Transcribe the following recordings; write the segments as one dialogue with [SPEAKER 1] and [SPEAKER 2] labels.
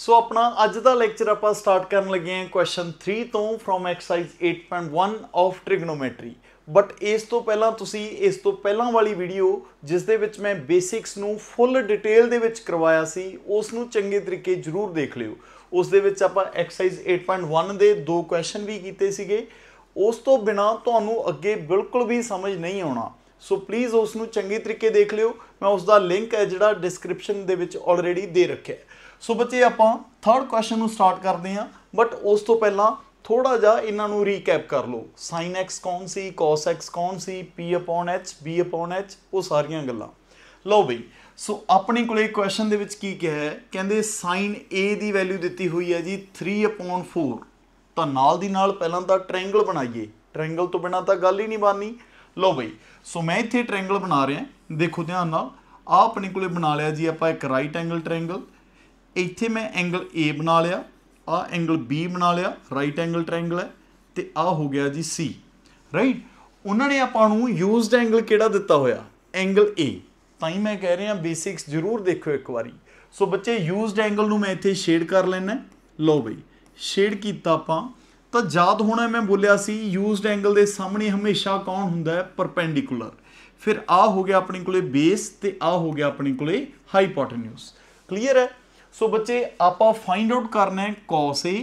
[SPEAKER 1] ਸੋ ਆਪਣਾ ਅੱਜ ਦਾ ਲੈਕਚਰ ਆਪਾਂ ਸਟਾਰਟ ਕਰਨ ਲੱਗੇ ਹਾਂ ਕੁਐਸਚਨ 3 ਤੋਂ from exercise 8.1 of trigonometry but ਇਸ ਤੋਂ ਪਹਿਲਾਂ ਤੁਸੀਂ ਇਸ ਤੋਂ ਪਹਿਲਾਂ ਵਾਲੀ ਵੀਡੀਓ ਜਿਸ ਦੇ ਵਿੱਚ ਮੈਂ ਬੇਸਿਕਸ ਨੂੰ ਫੁੱਲ ਡਿਟੇਲ ਦੇ ਵਿੱਚ ਕਰਵਾਇਆ ਸੀ ਉਸ ਨੂੰ ਚੰਗੇ ਤਰੀਕੇ ਜ਼ਰੂਰ ਦੇਖ ਲਿਓ ਉਸ ਦੇ ਵਿੱਚ ਆਪਾਂ ਐਕਸਰਸਾਈਜ਼ 8.1 ਦੇ ਦੋ ਕੁਐਸਚਨ ਵੀ ਕੀਤੇ ਸੀਗੇ ਉਸ ਤੋਂ ਬਿਨਾ ਤੁਹਾਨੂੰ ਅੱਗੇ ਬਿਲਕੁਲ ਵੀ ਸਮਝ ਨਹੀਂ ਆਉਣਾ ਸੋ ਪਲੀਜ਼ ਉਸ ਨੂੰ ਚੰਗੇ ਤਰੀਕੇ ਦੇਖ ਲਿਓ ਮੈਂ ਉਸ ਦਾ ਲਿੰਕ ਹੈ ਜਿਹੜਾ ਡਿਸਕ੍ਰਿਪਸ਼ਨ ਦੇ ਵਿੱਚ ਆਲਰੇਡੀ ਦੇ ਰੱਖਿਆ ਹੈ ਸੋ ਬੱਚੇ ਆਪਾਂ ਥਰਡ ਕੁਐਸਚਨ ਨੂੰ ਸਟਾਰਟ ਕਰਦੇ ਹਾਂ ਬਟ ਉਸ ਤੋਂ ਪਹਿਲਾਂ ਥੋੜਾ ਜਿਹਾ ਇਹਨਾਂ ਨੂੰ ਰੀਕੈਪ ਕਰ ਲਓ sin x ਕੌਣ ਸੀ cos x ਕੌਣ ਸੀ p upon h b upon h ਉਹ ਸਾਰੀਆਂ ਗੱਲਾਂ ਲਓ ਬਈ ਸੋ ਆਪਣੇ ਕੋਲੇ ਕੁਐਸਚਨ ਦੇ ਵਿੱਚ ਕੀ ਕਿਹਾ ਹੈ ਕਹਿੰਦੇ sin a ਦੀ ਵੈਲਿਊ ਦਿੱਤੀ ਹੋਈ ਹੈ ਜੀ 3 upon 4 ਤਾਂ ਨਾਲ ਦੀ ਨਾਲ ਪਹਿਲਾਂ ਤਾਂ ਟ੍ਰਾਇੰਗਲ ਬਣਾਈਏ ਟ੍ਰਾਇੰਗਲ ਤੋਂ ਬਿਨਾ ਤਾਂ ਗੱਲ ਹੀ ਨਹੀਂ ਬਣਨੀ ਲਓ ਬਈ ਸੋ ਮੈਂ ਇੱਥੇ ਟ੍ਰਾਇੰਗਲ ਬਣਾ ਰਿਹਾ ਦੇਖੋ ਧਿਆਨ ਨਾਲ ਆ ਆਪਣੇ ਕੋਲੇ ਬਣਾ ਲਿਆ ਜੀ ਆਪਾਂ ਇੱਕ ਰਾਈਟ ਐਂਗਲ ਟ੍ਰਾਇੰਗਲ ਇੱਥੇ ਮੈਂ ਐਂਗਲ A ਬਣਾ ਲਿਆ ਆ ਐਂਗਲ B ਬਣਾ ਲਿਆ ਰਾਈਟ ਐਂਗਲ ਟ੍ਰਾਇੰਗਲ ਹੈ ਤੇ ਆ ਹੋ ਗਿਆ ਜੀ C ਰਾਈਟ ਉਹਨਾਂ ਨੇ ਆਪਾਂ ਨੂੰ ਯੂਜ਼ਡ ਐਂਗਲ ਕਿਹੜਾ ਦਿੱਤਾ ਹੋਇਆ ਐਂਗਲ A ਤਾਂ ਹੀ ਮੈਂ ਕਹਿ ਰਿਹਾ ਬੇਸਿਕਸ ਜ਼ਰੂਰ ਦੇਖੋ ਇੱਕ ਵਾਰੀ ਸੋ ਬੱਚੇ ਯੂਜ਼ਡ ਐਂਗਲ ਨੂੰ ਮੈਂ ਇੱਥੇ ਸ਼ੇਡ ਕਰ ਲੈਣਾ ਲਓ ਬਈ ਸ਼ੇਡ ਕੀਤਾ ਆਪਾਂ ਤਾਂ ਯਾਦ ਹੋਣਾ ਮੈਂ ਬੋਲਿਆ ਸੀ ਯੂਜ਼ਡ ਐਂਗਲ ਦੇ ਸਾਹਮਣੇ ਹਮੇਸ਼ਾ ਕੌਣ ਹੁੰਦਾ ਹੈ ਪਰਪੈਂਡੀਕੂਲਰ ਫਿਰ ਆ ਹੋ ਗਿਆ ਆਪਣੇ ਕੋਲੇ ਬੇਸ ਤੇ ਆ ਹੋ ਗਿਆ ਆਪਣੇ ਕੋਲੇ ਹਾਈਪੋਟੈਨਿਊਸ ਕਲੀਅਰ ਹੈ ਸੋ ਬੱਚੇ ਆਪਾਂ ਫਾਈਂਡ ਆਊਟ ਕਰਨਾ ਹੈ cos A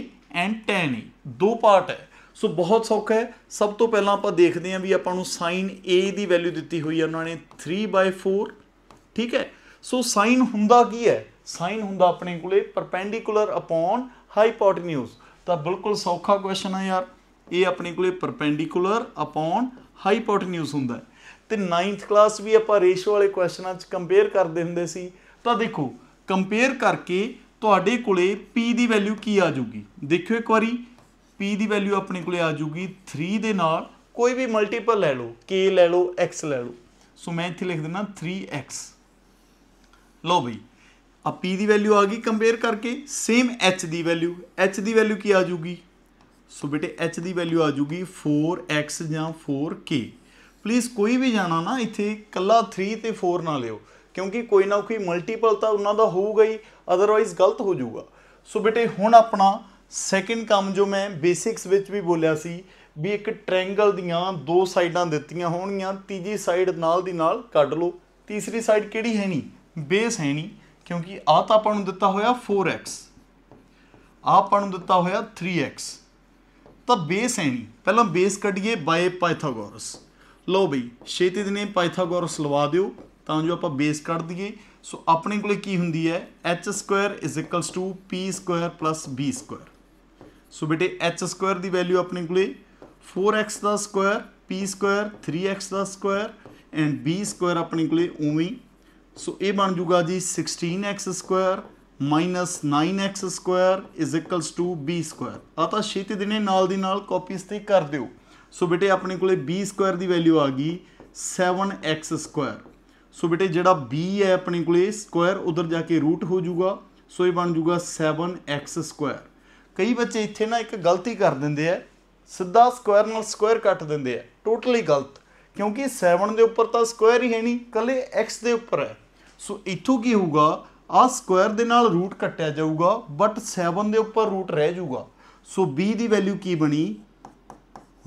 [SPEAKER 1] and tan A ਦੋ ਪਾਰਟ ਹੈ ਸੋ ਬਹੁਤ ਸੌਖਾ ਹੈ ਸਭ ਤੋਂ ਪਹਿਲਾਂ ਆਪਾਂ ਦੇਖਦੇ ਹਾਂ ਵੀ ਆਪਾਂ ਨੂੰ sin A ਦੀ ਵੈਲਿਊ ਦਿੱਤੀ ਹੋਈ ਹੈ ਉਹਨਾਂ ਨੇ 3/4 ਠੀਕ ਹੈ ਸੋ sin ਹੁੰਦਾ ਕੀ ਹੈ sin ਹੁੰਦਾ ਆਪਣੇ ਕੋਲੇ ਪਰਪੈਂਡੀਕੂਲਰ ਅਪਨ ਹਾਈਪੋਟੈਨਿਊਸ ਤਾਂ ਬਿਲਕੁਲ ਸੌਖਾ ਕੁਐਸਚਨ ਆ ਯਾਰ ਇਹ ਆਪਣੇ ਕੋਲੇ ਪਰਪੈਂਡੀਕੂਲਰ ਅਪਨ ਹਾਈਪੋਟੈਨਿਊਸ ਹੁੰਦਾ ਤੇ 9th ਕਲਾਸ ਵੀ ਆਪਾਂ ਰੇਸ਼ੋ ਵਾਲੇ ਕੁਐਸਚਨਾਂ 'ਚ ਕੰਪੇਅਰ ਕਰਦੇ ਹੁੰਦੇ ਸੀ ਤਾਂ ਦੇਖੋ ਕੰਪੇਅਰ ਕਰਕੇ ਤੁਹਾਡੇ ਕੋਲੇ p ਦੀ ਵੈਲਿਊ ਕੀ ਆ ਜਾਊਗੀ ਦੇਖਿਓ ਇੱਕ ਵਾਰੀ p ਦੀ ਵੈਲਿਊ ਆਪਣੇ ਕੋਲੇ ਆ ਜਾਊਗੀ 3 ਦੇ ਨਾਲ ਕੋਈ ਵੀ ਮਲਟੀਪਲ ਲੈ ਲਓ k ਲੈ ਲਓ x ਲੈ ਲਓ ਸੋ ਮੈਂ ਇੱਥੇ ਲਿਖ ਦਿੰਦਾ 3x ਲਓ ਬਈ ਆ p ਦੀ ਵੈਲਿਊ ਆ ਗਈ ਕੰਪੇਅਰ ਕਰਕੇ ਸੇਮ h ਦੀ ਵੈਲਿਊ h ਦੀ ਵੈਲਿਊ ਕੀ ਆ ਜਾਊਗੀ ਸੋ ਬੇਟੇ h ਦੀ ਵੈਲਿਊ ਆ ਜਾਊਗੀ 4x ਜਾਂ 4k ਪਲੀਜ਼ ਕੋਈ ਵੀ ਜਾਣਾ ਨਾ ਇੱਥੇ ਕੱਲਾ 3 ਤੇ 4 ਨਾ ਲਿਓ ਕਿਉਂਕਿ ਕੋਈ ਨਾ ਕੋਈ ਮਲਟੀਪਲ ਤਾਂ ਉਹਨਾਂ ਦਾ ਹੋਊਗਾ ਹੀ ਅਦਰਵਾਈਜ਼ ਗਲਤ ਹੋ ਜਾਊਗਾ ਸੋ ਬੇਟੇ ਹੁਣ ਆਪਣਾ ਸੈਕਿੰਡ ਕੰਮ ਜੋ ਮੈਂ ਬੇਸਿਕਸ ਵਿੱਚ ਵੀ ਬੋਲਿਆ ਸੀ ਵੀ ਇੱਕ ਟ੍ਰਾਇੰਗਲ ਦੀਆਂ ਦੋ ਸਾਈਡਾਂ ਦਿੱਤੀਆਂ ਹੋਣਗੀਆਂ ਤੀਜੀ ਸਾਈਡ ਨਾਲ ਦੀ ਨਾਲ ਕੱਢ ਲਓ ਤੀਸਰੀ ਸਾਈਡ ਕਿਹੜੀ ਹੈ ਨਹੀਂ ਬੇਸ ਹੈ ਨਹੀਂ ਕਿਉਂਕਿ ਆ ਤਾਂ ਆਪਾਂ ਨੂੰ ਦਿੱਤਾ ਹੋਇਆ 4x ਆਪਾਂ ਨੂੰ ਦਿੱਤਾ ਹੋਇਆ 3x ਤਾਂ ਬੇਸ ਹੈ ਨਹੀਂ ਪਹਿਲਾਂ ਬੇਸ ਕੱਢੀਏ ਬਾਏ ਪਾਇਥਾਗੋਰਸ ਲੋ ਬਈ ਛੇਤੀ ਦਿਨੇ ਪਾਇਥਾਗੋਰਸ ਲਵਾ ਦਿਓ ਤਾਂ ਜੋ ਆਪਾਂ ਬੇਸ ਕੱਢ ਦਈਏ ਸੋ ਆਪਣੇ ਕੋਲੇ ਕੀ ਹੁੰਦੀ ਹੈ h2 p2 b2 ਸੋ ਬੇਟੇ h2 ਦੀ ਵੈਲਿਊ ਆਪਣੇ ਕੋਲੇ 4x ਦਾ ਸਕੁਅਰ p2 3x ਦਾ ਸਕੁਅਰ ਐਂਡ b2 ਆਪਣੇ ਕੋਲੇ ਉਵੇਂ ਸੋ ਇਹ ਬਣ ਜੂਗਾ ਜੀ 16x2 9x2 b2 ਆ ਤਾਂ ਛੇਤੀ ਦਿਨੇ ਨਾਲ ਦੀ ਨਾਲ ਕਾਪੀਸ ਤੇ ਕਰ ਦਿਓ ਸੋ ਬੇਟੇ ਆਪਣੇ ਕੋਲੇ b2 ਦੀ ਵੈਲਿਊ ਆ ਗਈ 7x2 ਸੋ ਬੇਟੇ ਜਿਹੜਾ b ਹੈ ਆਪਣੇ ਕੋਲੇ ਸਕੁਅਰ ਉਧਰ ਜਾ ਕੇ ਰੂਟ ਹੋ ਜਾਊਗਾ ਸੋ ਇਹ ਬਣ ਜਾਊਗਾ ਸਕੁਅਰ ਕਈ ਬੱਚੇ ਇੱਥੇ ਨਾ ਇੱਕ ਗਲਤੀ ਕਰ ਦਿੰਦੇ ਆ ਸਿੱਧਾ ਸਕੁਅਰ ਨਾਲ ਸਕੁਅਰ ਕੱਟ ਦਿੰਦੇ ਆ ਟੋਟਲੀ ਗਲਤ ਕਿਉਂਕਿ 7 ਦੇ ਉੱਪਰ ਤਾਂ ਸਕੁਅਰ ਹੀ ਹੈ ਨਹੀਂ ਕੱਲੇ x ਦੇ ਉੱਪਰ ਹੈ ਸੋ ਇੱਥੋਂ ਕੀ ਹੋਊਗਾ ਆ ਸਕੁਅਰ ਦੇ ਨਾਲ ਰੂਟ ਕੱਟਿਆ ਜਾਊਗਾ ਬਟ 7 ਦੇ ਉੱਪਰ ਰੂਟ ਰਹਿ ਜਾਊਗਾ ਸੋ b ਦੀ ਵੈਲਿਊ ਕੀ ਬਣੀ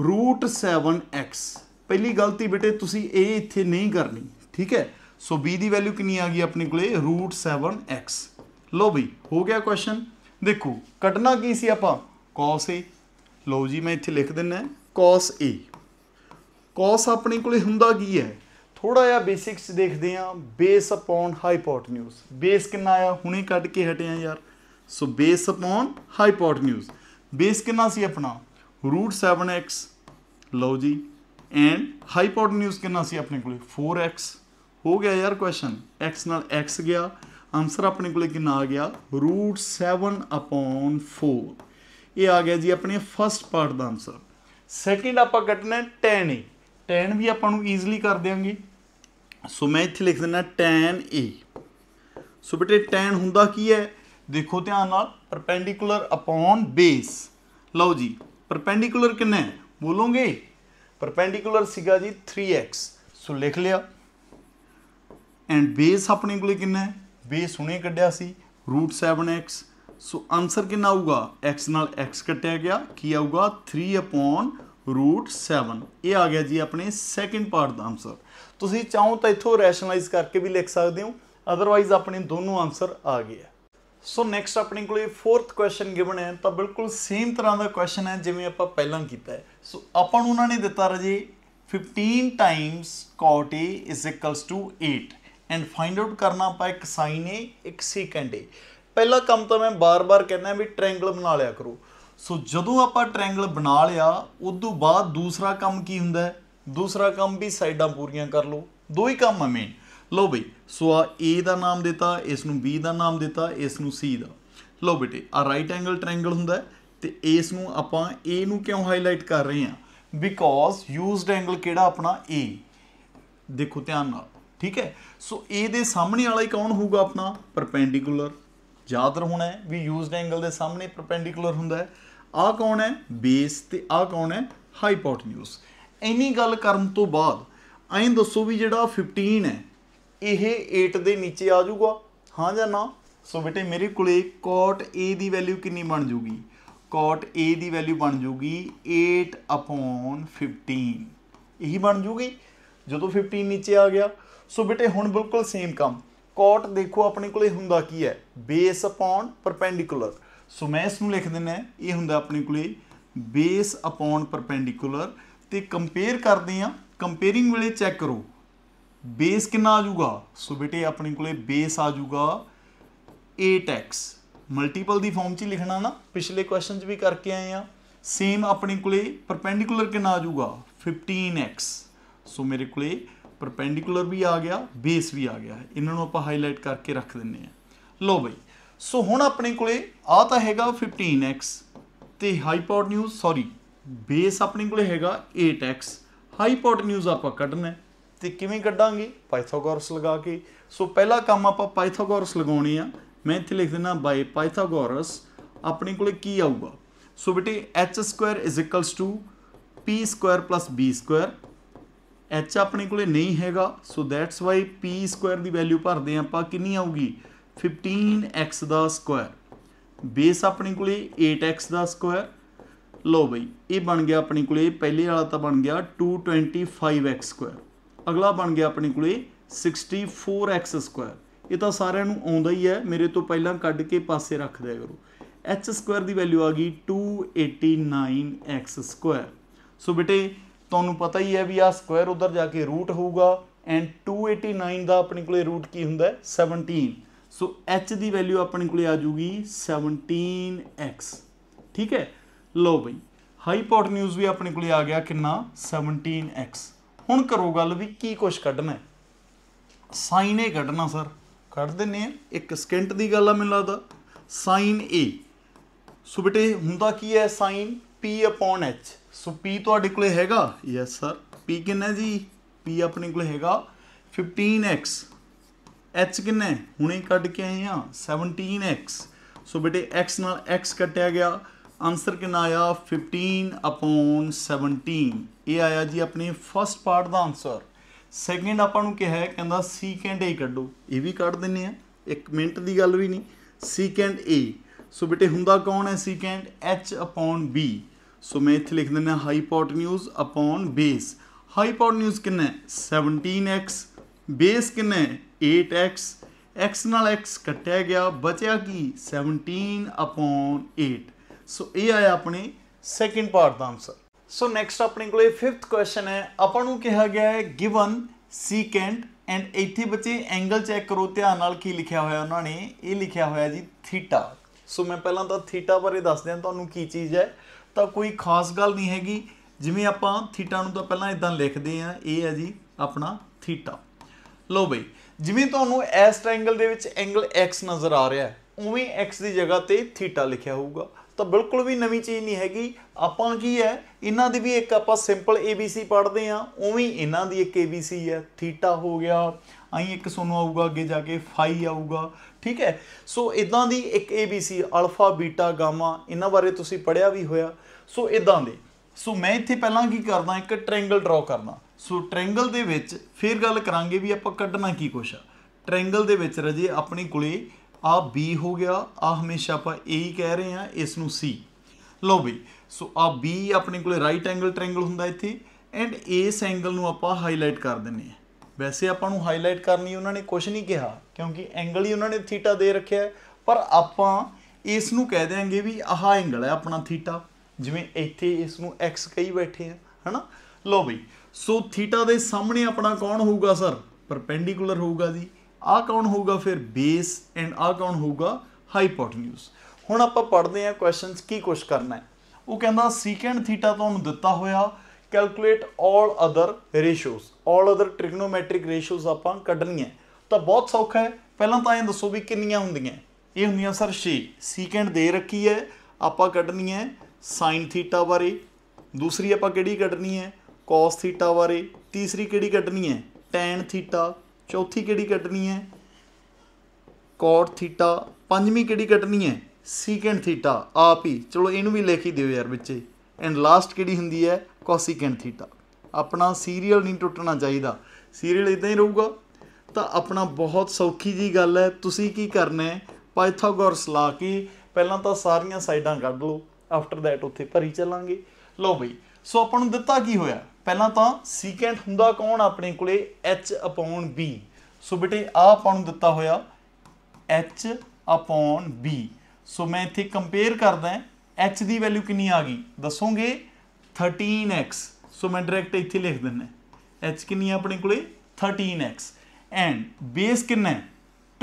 [SPEAKER 1] √7x ਪਹਿਲੀ ਗਲਤੀ ਬੇਟੇ ਤੁਸੀਂ ਇਹ ਇੱਥੇ ਨਹੀਂ ਕਰਨੀ ਠੀਕ ਹੈ ਸੋ b ਦੀ ਵੈਲਿਊ ਕਿੰਨੀ ਆ ਗਈ ਆਪਣੇ ਕੋਲੇ √7x ਲੋ ਬਈ ਹੋ ਗਿਆ ਕੁਐਸਚਨ ਦੇਖੋ ਕੱਟਣਾ ਕੀ ਸੀ ਆਪਾਂ cos a ਲੋ ਜੀ ਮੈਂ ਇੱਥੇ ਲਿਖ ਦਿੰਨਾ cos a cos ਆਪਣੇ ਕੋਲੇ ਹੁੰਦਾ ਕੀ ਹੈ ਥੋੜਾ ਜਿਹਾ ਬੇਸਿਕਸ ਦੇਖਦੇ ਆ ਬੇਸ ਅਪਨ ਹਾਈਪੋਟਨਿਊਸ ਬੇਸ ਕਿੰਨਾ ਆਇਆ ਹੁਣੇ ਕੱਢ ਕੇ ਹਟਿਆ ਯਾਰ so base upon hypotenuse base ਕਿੰਨਾ ਸੀ ਆਪਣਾ √7x ਲੋ ਜੀ ਐਂਡ ਹਾਈਪੋਟਨਿਊਸ ਕਿੰਨਾ ਸੀ ਆਪਣੇ ਕੋਲੇ 4x ਹੋ ਗਿਆ ਯਾਰ ਕੁਐਸਚਨ x ਨਾਲ x ਗਿਆ ਆਨਸਰ ਆਪਣੇ ਕੋਲੇ ਕਿੰਨਾ ਆ ਗਿਆ √7/4 ਇਹ ਆ ਗਿਆ ਜੀ ਆਪਣੇ ਫਰਸਟ ਪਾਰਟ ਦਾ ਆਨਸਰ ਸੈਕਿੰਡ ਆਪਾਂ ਕੱਟਣਾ ਹੈ tan a tan ਵੀ ਆਪਾਂ ਨੂੰ ਈਜ਼ੀਲੀ ਕਰ ਦੇਵਾਂਗੇ ਸੋ ਮੈਂ ਇੱਥੇ ਲਿਖ ਦਿੰਦਾ tan a ਸੋ ਬੇਟੇ tan ਹੁੰਦਾ ਕੀ ਹੈ ਦੇਖੋ ਧਿਆਨ ਨਾਲ ਪਰਪੈਂਡੀਕੂਲਰ ਅਪਨ ਬੇਸ ਲਓ ਜੀ ਪਰਪੈਂਡੀਕੂਲਰ ਕਿੰਨਾ ਹੈ ਬੋਲੋਗੇ ਪਰਪੈਂਡੀਕੂਲਰ ਸੀਗਾ ਜੀ 3x ਸੋ ਲਿਖ ਲਿਆ ਐਂਡ ਬੇਸ ਆਪਣੇ ਕੋਲੇ ਕਿੰਨਾ ਹੈ ਬੇਸ ਹੁਣੇ ਕੱਢਿਆ ਸੀ √7x ਸੋ ਆਨਸਰ ਕਿੰਨਾ ਆਊਗਾ x ਨਾਲ x ਕੱਟਿਆ ਗਿਆ ਕੀ ਆਊਗਾ 3 upon √7 ਇਹ ਆ ਗਿਆ ਜੀ ਆਪਣੇ ਸੈਕੰਡ ਪਾਰਟ ਦਾ ਆਨਸਰ ਤੁਸੀਂ ਚਾਹੋ ਤਾਂ ਇਥੋਂ ਰੈਸ਼ਨਲਾਈਜ਼ ਕਰਕੇ ਵੀ ਲਿਖ ਸਕਦੇ ਹੋ ਅਦਰਵਾਈਜ਼ ਆਪਣੇ ਦੋਨੋਂ ਆਨਸਰ ਆ ਗਏ ਸੋ ਨੈਕਸਟ ਆਪਣੇ ਕੋਲੇ ਫੋਰਥ ਕੁਐਸਚਨ ਗਿਵਨ ਹੈ ਤਾਂ ਬਿਲਕੁਲ ਸੇਮ ਤਰ੍ਹਾਂ ਦਾ ਕੁਐਸਚਨ ਹੈ ਜਿਵੇਂ ਆਪਾਂ ਪਹਿਲਾਂ ਕੀਤਾ ਹੈ ਸੋ ਆਪਾਂ ਨੂੰ ਉਹਨਾਂ ਨੇ ਦਿੱਤਾ ਰਜੇ 15 times cot A and find out ਕਰਨਾ ਆਪਾਂ ਇੱਕ ਸਾਈਨ ਏ ਇੱਕ ਸੀਕੈਂਟ ਏ ਪਹਿਲਾ ਕੰਮ ਤਾਂ ਮੈਂ ਬਾਰ-ਬਾਰ ਕਹਿੰਦਾ ਵੀ ਟ੍ਰਾਇੰਗਲ ਬਣਾ ਲਿਆ ਕਰੋ ਸੋ ਜਦੋਂ ਆਪਾਂ ਟ੍ਰਾਇੰਗਲ ਬਣਾ ਲਿਆ ਉਦੋਂ ਤੋਂ ਬਾਅਦ ਦੂਸਰਾ ਕੰਮ ਕੀ ਹੁੰਦਾ ਹੈ ਦੂਸਰਾ ਕੰਮ ਵੀ ਸਾਈਡਾਂ ਪੂਰੀਆਂ ਕਰ ਲਓ ਦੋ ਹੀ ਕੰਮ ਆ ਮੇਨ ਲਓ ਬਈ ਸੋ ਆ A ਦਾ ਨਾਮ ਦਿੱਤਾ ਇਸ ਨੂੰ B ਦਾ ਨਾਮ ਦਿੱਤਾ ਇਸ ਨੂੰ C ਦਾ ਲਓ ਬੇਟੇ ਆ ਰਾਈਟ ਐਂਗਲ ਟ੍ਰਾਇੰਗਲ ਹੁੰਦਾ ਤੇ ਇਸ ਨੂੰ ਆਪਾਂ A ਨੂੰ ਕਿਉਂ ਹਾਈਲਾਈਟ ਕਰ ਰਹੇ ਹਾਂ ਬਿਕੋਜ਼ ਯੂਜ਼ਡ ਐਂਗਲ ਕਿਹੜਾ ਆਪਣਾ A ਦੇਖੋ ਧਿਆਨ ਨਾਲ ਠੀਕ ਹੈ ਸੋ A ਦੇ ਸਾਹਮਣੇ ਵਾਲਾ ਹੀ ਕੌਣ ਹੋਊਗਾ ਆਪਣਾ ਪਰਪੈਂਡੀਕੂਲਰ ਯਾਦ ਹੋਣਾ ਹੈ ਵੀ ਯੂਜ਼ਡ ਐਂਗਲ ਦੇ ਸਾਹਮਣੇ ਪਰਪੈਂਡੀਕੂਲਰ ਹੁੰਦਾ ਹੈ ਆ ਕੌਣ ਹੈ ਬੇਸ ਤੇ ਆ ਕੌਣ ਹੈ ਹਾਈਪੋਟੈਨਿਊਸ ਇੰਨੀ ਗੱਲ ਕਰਨ ਤੋਂ ਬਾਅਦ ਐਂ ਦੱਸੋ ਵੀ ਜਿਹੜਾ 15 ਹੈ ਇਹ 8 ਦੇ ਨੀਚੇ ਆ ਜਾਊਗਾ ਹਾਂ ਜਾਂ ਨਾ ਸੋ ਬੇਟੇ ਮੇਰੇ ਕੋਲੇ ਕੋਟ A ਦੀ ਵੈਲਿਊ ਕਿੰਨੀ ਬਣ ਜੂਗੀ ਕੋਟ A ਦੀ ਵੈਲਿਊ ਬਣ ਜੂਗੀ 8 15 ਇਹੀ ਬਣ ਜੂਗੀ ਜਦੋਂ 15 ਨੀਚੇ ਆ ਗਿਆ ਸੋ ਬੇਟੇ ਹੁਣ ਬਿਲਕੁਲ ਸੇਮ ਕੰਮ ਕੋਟ ਦੇਖੋ ਆਪਣੇ ਕੋਲੇ ਹੁੰਦਾ ਕੀ ਹੈ ਬੇਸ ਅਪਨ ਪਰਪੈਂਡੀਕੂਲਰ ਸੋ ਮੈਂ ਇਸ ਨੂੰ ਲਿਖ ਦਿੰਦਾ ਇਹ ਹੁੰਦਾ ਆਪਣੇ ਕੋਲੇ ਬੇਸ ਅਪਨ ਪਰਪੈਂਡੀਕੂਲਰ ਤੇ ਕੰਪੇਅਰ ਕਰਦੇ ਆ ਕੰਪੇਅਰਿੰਗ ਵੇਲੇ ਚੈੱਕ ਕਰੋ ਬੇਸ ਕਿੰਨਾ ਆ ਜਾਊਗਾ ਸੋ ਬੇਟੇ ਆਪਣੇ ਕੋਲੇ ਬੇਸ ਆ ਜਾਊਗਾ 8x ਮਲਟੀਪਲ ਦੀ ਫਾਰਮ 'ਚ ਲਿਖਣਾ ਨਾ ਪਿਛਲੇ ਕੁਐਸਚਨ 'ਚ ਵੀ ਕਰਕੇ ਆਏ ਆ ਸੇਮ ਆਪਣੇ ਕੋਲੇ ਪਰਪੈਂਡੀਕੂਲਰ ਕਿੰਨਾ ਆ ਜਾਊਗਾ 15x ਸੋ ਮੇਰੇ ਕੋਲੇ ਪਰਪੈਂਡੀਕੂਲਰ ਵੀ ਆ ਗਿਆ ਬੇਸ ਵੀ ਆ ਗਿਆ ਇਹਨਾਂ ਨੂੰ ਆਪਾਂ ਹਾਈਲਾਈਟ ਕਰਕੇ ਰੱਖ ਦਿੰਨੇ ਆ ਲਓ ਬਈ ਸੋ ਹੁਣ ਆਪਣੇ ਕੋਲੇ ਆ ਤਾਂ ਹੈਗਾ 15x ਤੇ ਹਾਈਪੋਟਨਿਊਜ਼ ਸੌਰੀ ਬੇਸ ਆਪਣੇ ਕੋਲੇ ਹੈਗਾ 8x ਹਾਈਪੋਟਨਿਊਜ਼ ਆਪਾਂ ਕੱਢਣਾ ਤੇ ਕਿਵੇਂ ਕੱਢਾਂਗੇ ਪਾਈਥਾਗੋਰਸ ਲਗਾ ਕੇ ਸੋ ਪਹਿਲਾ ਕੰਮ ਆਪਾਂ ਪਾਈਥਾਗੋਰਸ ਲਗਾਉਣੀ ਆ ਮੈਂ ਇੱਥੇ ਲਿਖ ਦਿੰਦਾ ਬਾਈ ਪਾਈਥਾਗੋਰਸ ਆਪਣੇ ਕੋਲੇ ਕੀ ਆਊਗਾ ਸੋ ਬੇਟੇ h2 p2 b2 h ਆਪਣੇ ਕੋਲੇ ਨਹੀਂ ਹੈਗਾ ਸੋ ਦੈਟਸ ਵਾਈ p2 ਦੀ ਵੈਲਿਊ ਭਰਦੇ ਆ ਆਪਾਂ ਕਿੰਨੀ ਆਊਗੀ 15x ਦਾ ਸਕੁਆਇਰ ਬੇਸ ਆਪਣੇ ਕੋਲੇ 8x ਦਾ ਸਕੁਆਇਰ ਲਓ ਬਈ ਇਹ ਬਣ ਗਿਆ ਆਪਣੇ ਕੋਲੇ ਪਹਿਲੇ ਵਾਲਾ ਤਾਂ ਬਣ ਗਿਆ 225x2 ਅਗਲਾ ਬਣ ਗਿਆ ਆਪਣੇ ਕੋਲੇ 64x2 ਇਹ ਤਾਂ ਸਾਰਿਆਂ ਨੂੰ ਆਉਂਦਾ ਹੀ ਹੈ ਮੇਰੇ ਤੋਂ ਪਹਿਲਾਂ ਕੱਢ ਕੇ ਪਾਸੇ ਰੱਖ ਦਿਆ ਕਰੋ h2 ਦੀ ਵੈਲਿਊ ਆ ਗਈ 289x2 ਸੋ ਬੇਟੇ ਤੁਹਾਨੂੰ ਪਤਾ ਹੀ ਹੈ ਵੀ ਆ ਸਕੁਅਰ ਉਧਰ ਜਾ ਕੇ ਰੂਟ ਹੋਊਗਾ ਐਂਡ 289 ਦਾ ਆਪਣੇ ਕੋਲੇ ਰੂਟ ਕੀ ਹੁੰਦਾ ਹੈ 17 ਸੋ h ਦੀ ਵੈਲਿਊ ਆਪਣੇ ਕੋਲੇ ਆ ਜੂਗੀ 17x ਠੀਕ ਹੈ ਲੋ ਬਈ ਹਾਈਪੋਟਨਿਊਜ਼ ਵੀ ਆਪਣੇ ਕੋਲੇ ਆ ਗਿਆ ਕਿੰਨਾ 17x ਹੁਣ ਕਰੋ ਗੱਲ ਵੀ ਕੀ ਕੁਛ ਕੱਢਣਾ ਹੈ ਸਾਈਨ ਏ ਕੱਢਣਾ ਸਰ ਕੱਢ ਦਿੰਨੇ ਆ ਇੱਕ ਸਕਿੰਟ ਦੀ ਗੱਲ ਆ ਮੈਨੂੰ ਲੱਗਦਾ ਸਾਈਨ ਏ ਸੋ ਬਟੇ ਹੁੰਦਾ ਕੀ ਹੈ sine p h so P ਤੁਹਾਡੇ ਕੋਲੇ ਹੈਗਾ ਯੈਸ ਸਰ P ਕਿੰਨਾ ਹੈ ਜੀ P ਆਪਣੇ ਕੋਲ ਹੈਗਾ 15x h ਕਿੰਨਾ ਹੈ ਹੁਣੇ ਕੱਢ ਕੇ ਆਏ ਆ 17x ਸੋ ਬੇਟੇ x ਨਾਲ x ਕੱਟਿਆ ਗਿਆ ਆਨਸਰ ਕਿੰਨਾ ਆਇਆ 15 ਅਪੋਨ 17 ਇਹ ਆਇਆ ਜੀ ਆਪਣੇ ਫਰਸਟ ਪਾਰਟ ਦਾ ਆਨਸਰ ਸੈਕਿੰਡ ਆਪਾਂ ਨੂੰ ਕਿਹਾ ਕਹਿੰਦਾ ਸੀਕੈਂਡ ਏ ਕੱਢੋ ਇਹ ਵੀ ਕੱਢ ਦਿੰਨੇ ਆ 1 ਮਿੰਟ ਦੀ ਗੱਲ ਵੀ ਨਹੀਂ ਸੀਕੈਂਡ ਏ ਸੋ ਬੇਟੇ ਹੁੰਦਾ ਕੌਣ ਹੈ secant h upon b so ਮੈਂ ਇੱਥੇ ਲਿਖ ਦਿੰਦਾ ਹਾਈਪੋਟਨਿਊਜ਼ ਅਪੋਨ ਬੇਸ ਹਾਈਪੋਟਨਿਊਜ਼ ਕਿੰਨਾ ਹੈ 17x ਬੇਸ ਕਿੰਨਾ ਹੈ 8x x ਨਾਲ x ਕੱਟਿਆ ਗਿਆ ਬਚਿਆ ਕੀ 17 ਅਪੋਨ 8 ਸੋ ਇਹ ਆਇਆ ਆਪਣੇ ਸੈਕਿੰਡ ਪਾਰਟ ਦਾ ਆਨਸਰ ਸੋ ਨੈਕਸਟ ਆਪਣੇ ਕੋਲੇ 5th ਕੁਐਸਚਨ ਹੈ ਆਪਾਂ ਨੂੰ ਕਿਹਾ ਗਿਆ ਹੈ ਗਿਵਨ ਸੀਕੈਂਟ ਐਂਡ ਇੱਥੇ ਬੱਚੇ ਐਂਗਲ ਚੈੱਕ ਕਰੋ ਧਿਆਨ ਨਾਲ ਕੀ ਲਿਖਿਆ ਹੋਇਆ ਉਹਨਾਂ ਨੇ ਇਹ ਲਿਖਿਆ ਹੋਇਆ ਜੀ ਥੀਟਾ ਸੋ ਮੈਂ ਪਹਿਲਾਂ ਤਾਂ ਥੀਟਾ ਬਾਰੇ ਦੱਸ ਦਿਆਂ ਤੁਹਾਨੂੰ ਕੀ ਚੀਜ਼ ਹੈ ਤਾਂ ਕੋਈ ਖਾਸ ਗੱਲ ਨਹੀਂ ਹੈਗੀ ਜਿਵੇਂ ਆਪਾਂ ਥੀਟਾ ਨੂੰ ਤਾਂ ਪਹਿਲਾਂ ਇਦਾਂ ਲਿਖਦੇ ਆ ਇਹ ਹੈ ਜੀ ਆਪਣਾ ਥੀਟਾ ਲੋ ਬਈ ਜਿਵੇਂ ਤੁਹਾਨੂੰ ਇਸ ਟ੍ਰਾਇੰਗਲ ਦੇ ਵਿੱਚ ਐਂਗਲ x ਨਜ਼ਰ ਆ ਰਿਹਾ ਹੈ ਉਵੇਂ x ਦੀ ਜਗ੍ਹਾ ਤੇ ਥੀਟਾ ਲਿਖਿਆ ਹੋਊਗਾ ਤਾਂ ਬਿਲਕੁਲ ਵੀ ਨਵੀਂ ਚੀਜ਼ ਨਹੀਂ ਹੈਗੀ ਆਪਾਂ ਕੀ ਹੈ ਇਹਨਾਂ ਦੀ ਵੀ ਇੱਕ ਆਪਾਂ ਸਿੰਪਲ ABC ਪੜ੍ਹਦੇ ਆ ਉਵੇਂ ਇਹਨਾਂ ਦੀ ਇੱਕ ABC ਹੈ ਥੀਟਾ ਹੋ ਗਿਆ ਆਹੀਂ ਇੱਕ ਸੋਨੂ ਆਊਗਾ ਅੱਗੇ ਜਾ ਕੇ ਫਾਈ ਆਊਗਾ ਠੀਕ ਹੈ ਸੋ ਇਦਾਂ ਦੀ ਇੱਕ ABC ਅਲਫਾ ਬੀਟਾ ਗਾਮਾ ਇਹਨਾਂ ਬਾਰੇ ਤੁਸੀਂ ਪੜਿਆ ਵੀ ਹੋਇਆ ਸੋ ਇਦਾਂ ਦੇ ਸੋ ਮੈਂ ਇੱਥੇ ਪਹਿਲਾਂ ਕੀ ਕਰਦਾ ਇੱਕ ਟ੍ਰਾਇੰਗਲ ਡਰਾ ਕਰਦਾ ਸੋ ਟ੍ਰਾਇੰਗਲ ਦੇ ਵਿੱਚ ਫਿਰ ਗੱਲ ਕਰਾਂਗੇ ਵੀ ਆਪਾਂ ਕੱਢਣਾ ਕੀ ਕੁਛ ਆ ਟ੍ਰਾਇੰਗਲ ਦੇ ਵਿੱਚ ਰਜੇ ਆਪਣੀ ਕੋਲੇ ਆ B ਹੋ ਗਿਆ ਆ ਹਮੇਸ਼ਾ ਆਪਾਂ A ਹੀ ਕਹਿ ਰਹੇ ਆ ਇਸ ਨੂੰ C ਲਓ ਵੀ ਸੋ ਆ B ਆਪਣੇ ਕੋਲੇ ਰਾਈਟ ਐਂਗਲ ਟ੍ਰਾਇੰਗਲ ਹੁੰਦਾ ਇੱਥੇ ਐਂਡ ਇਸ ਐਂਗਲ ਨੂੰ ਆਪਾਂ ਹਾਈਲਾਈਟ ਕਰ ਦਿੰਨੇ ਆ ਵੈਸੇ ਆਪਾਂ ਨੂੰ ਹਾਈਲਾਈਟ ਕਰਨੀ ਉਹਨਾਂ ਨੇ ਕੁਝ ਨਹੀਂ ਕਿਹਾ ਕਿਉਂਕਿ ਐਂਗਲ ਹੀ ਉਹਨਾਂ ਨੇ ਥੀਟਾ ਦੇ ਰੱਖਿਆ ਪਰ ਆਪਾਂ ਇਸ ਨੂੰ ਕਹਿ ਦਿਆਂਗੇ ਵੀ ਆਹ ਐਂਗਲ ਹੈ ਆਪਣਾ ਥੀਟਾ ਜਿਵੇਂ ਇੱਥੇ ਇਸ ਨੂੰ x ਕਹੀ ਬੈਠੇ ਆ ਹਨਾ ਲਓ ਬਈ ਸੋ ਥੀਟਾ ਦੇ ਸਾਹਮਣੇ ਆਪਣਾ ਕੌਣ ਹੋਊਗਾ ਸਰ ਪਰਪੈਂਡੀਕੂਲਰ ਹੋਊਗਾ ਜੀ ਆਹ ਕੌਣ ਹੋਊਗਾ ਫਿਰ ਬੇਸ ਐਂਡ ਆਹ ਕੌਣ ਹੋਊਗਾ ਹਾਈਪੋਟੈਨਿਊਸ ਹੁਣ ਆਪਾਂ ਪੜ੍ਹਦੇ ਆ ਕੁਐਸਚਨਸ ਕੀ ਕੁਝ ਕਰਨਾ ਹੈ ਉਹ ਕਹਿੰਦਾ ਸੀਕੈਂਡ ਥੀਟਾ ਤੁਹਾਨੂੰ ਦਿੱਤਾ ਹੋਇਆ calculate 올 other ratios 올 other trigonometric ratios ਆਪਾਂ ਕੱਢਣੀਆਂ ਤਾਂ ਬਹੁਤ ਸੌਖਾ ਹੈ ਪਹਿਲਾਂ ਤਾਂ ਇਹ ਦੱਸੋ ਵੀ ਕਿੰਨੀਆਂ ਹੁੰਦੀਆਂ ਇਹ ਹੁੰਦੀਆਂ ਸਰ 6 ਸੀਕੈਂਟ ਦੇ ਰੱਖੀ ਹੈ ਆਪਾਂ ਕੱਢਣੀ ਹੈ sin ਥੀਟਾ ਬਾਰੇ ਦੂਸਰੀ ਆਪਾਂ ਕਿਹੜੀ ਕੱਢਣੀ ਹੈ cos ਥੀਟਾ ਬਾਰੇ ਤੀਸਰੀ ਕਿਹੜੀ ਕੱਢਣੀ ਹੈ tan ਥੀਟਾ ਚੌਥੀ ਕਿਹੜੀ ਕੱਢਣੀ ਹੈ cot ਥੀਟਾ ਪੰਜਵੀਂ ਕਿਹੜੀ ਕੱਢਣੀ ਹੈ ਸੀਕੈਂਟ ਥੀਟਾ ਆਪ ਹੀ ਚਲੋ ਇਹਨੂੰ ਵੀ ਲਿਖ ਹੀ ਦਿਓ ਯਾਰ ਵਿੱਚੇ ਐਂਡ ਲਾਸਟ ਕਿਹੜੀ ਹੁੰਦੀ ਹੈ ਕੋਸੀਕੈਂਟ ਥੀਟਾ ਆਪਣਾ ਸੀਰੀਅਲ ਨਹੀਂ ਟੁੱਟਣਾ ਚਾਹੀਦਾ ਸੀਰੀਅਲ ਇਦਾਂ ਹੀ ਰਹੂਗਾ ਤਾਂ ਆਪਣਾ ਬਹੁਤ ਸੌਖੀ ਜੀ ਗੱਲ ਹੈ ਤੁਸੀਂ ਕੀ ਕਰਨਾ ਹੈ ਪਾਇਥਾਗੋਰਸ ਲਾ ਕੇ ਪਹਿਲਾਂ ਤਾਂ ਸਾਰੀਆਂ ਸਾਈਡਾਂ ਕੱਢ ਲਓ ਆਫਟਰ ਦੈਟ ਉੱਥੇ ਭਰੀ ਚੱਲਾਂਗੇ ਲਓ ਬਈ ਸੋ ਆਪਾਂ ਨੂੰ ਦਿੱਤਾ ਕੀ ਹੋਇਆ ਪਹਿਲਾਂ ਤਾਂ ਸੀਕੈਂਟ ਹੁੰਦਾ ਕੌਣ ਆਪਣੇ ਕੋਲੇ h b ਸੋ ਬਿਟੇ ਆ ਆਪਾਂ ਨੂੰ ਦਿੱਤਾ ਹੋਇਆ h b ਸੋ ਮੈਂ ਇੱਥੇ ਕੰਪੇਅਰ ਕਰਦਾ h ਦੀ ਵੈਲਿਊ ਕਿੰਨੀ ਆ ਗਈ ਦੱਸੋਗੇ 13x ਸੋ ਮੈਂ ਡਾਇਰੈਕਟ ਇੱਥੇ ਲਿਖ ਦਿੰਨਾ h ਕਿੰਨੀ ਆ ਆਪਣੇ ਕੋਲੇ 13x ਐਂਡ ਬੇਸ ਕਿੰਨਾ ਹੈ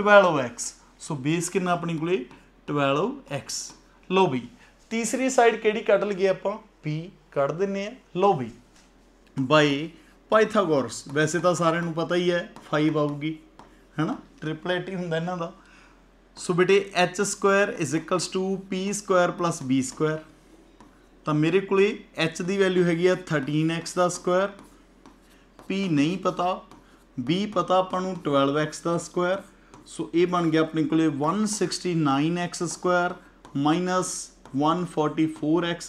[SPEAKER 1] 12x ਸੋ ਬੇਸ ਕਿੰਨਾ ਆਪਣੇ ਕੋਲੇ 12x ਲੋ ਵੀ ਤੀਸਰੀ ਸਾਈਡ ਕਿਹੜੀ ਕੱਢ ਲਈਏ ਆਪਾਂ p ਕੱਢ ਦਿੰਨੇ ਆ ਲੋ ਵੀ ਬਾਈ ਪਾਈਥਾਗੋਰਸ ਵੈਸੇ ਤਾਂ ਸਾਰਿਆਂ ਨੂੰ ਪਤਾ ਹੀ ਹੈ 5 ਆਊਗੀ ਹੈਨਾ ਟ੍ਰਿਪਲੇਟ ਹੀ ਹੁੰਦਾ ਇਹਨਾਂ ਦਾ ਸੋ ਬੇਟੇ h2 p2 b2 ਤਾਂ ਮੇਰੇ ਕੋਲੇ h ਦੀ ਵੈਲਿਊ ਹੈਗੀ ਆ 13x ਦਾ ਸਕੁਅਰ p ਨਹੀਂ ਪਤਾ b ਪਤਾ ਆਪਾਂ ਨੂੰ 12x ਦਾ ਸਕੁਅਰ ਸੋ ਇਹ ਬਣ ਗਿਆ ਆਪਣੇ ਕੋਲੇ 169x ਸਕੁਆਇਰ 144x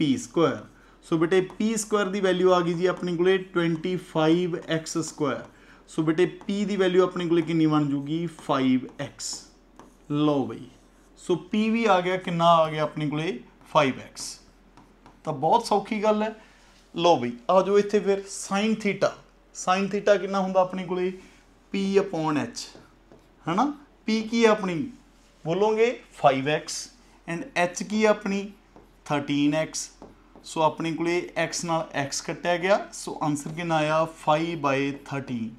[SPEAKER 1] p ਸੋ ਬੇਟੇ p ਦੀ ਵੈਲਿਊ ਆ ਗਈ ਜੀ ਆਪਣੇ ਕੋਲੇ 25x सो बेटे पी की वैल्यू अपने को कि बन जूगी फाइव एक्स लो बई सो पी भी आ गया कि आ गया अपने को फाइव एक्स तो बहुत सौखी गल है लो बई आ जाओ इतने फिर साइन थीटा साइन थीटा कि हों अपने को पी अपॉन एच है ना पी की अपनी बोलोंगे फाइव एक्स एंड एच की अपनी थर्टीन एक्स सो अपने को एक्स न एक्स कट्ट गया सो आंसर कि आया फाइव बाय थर्टीन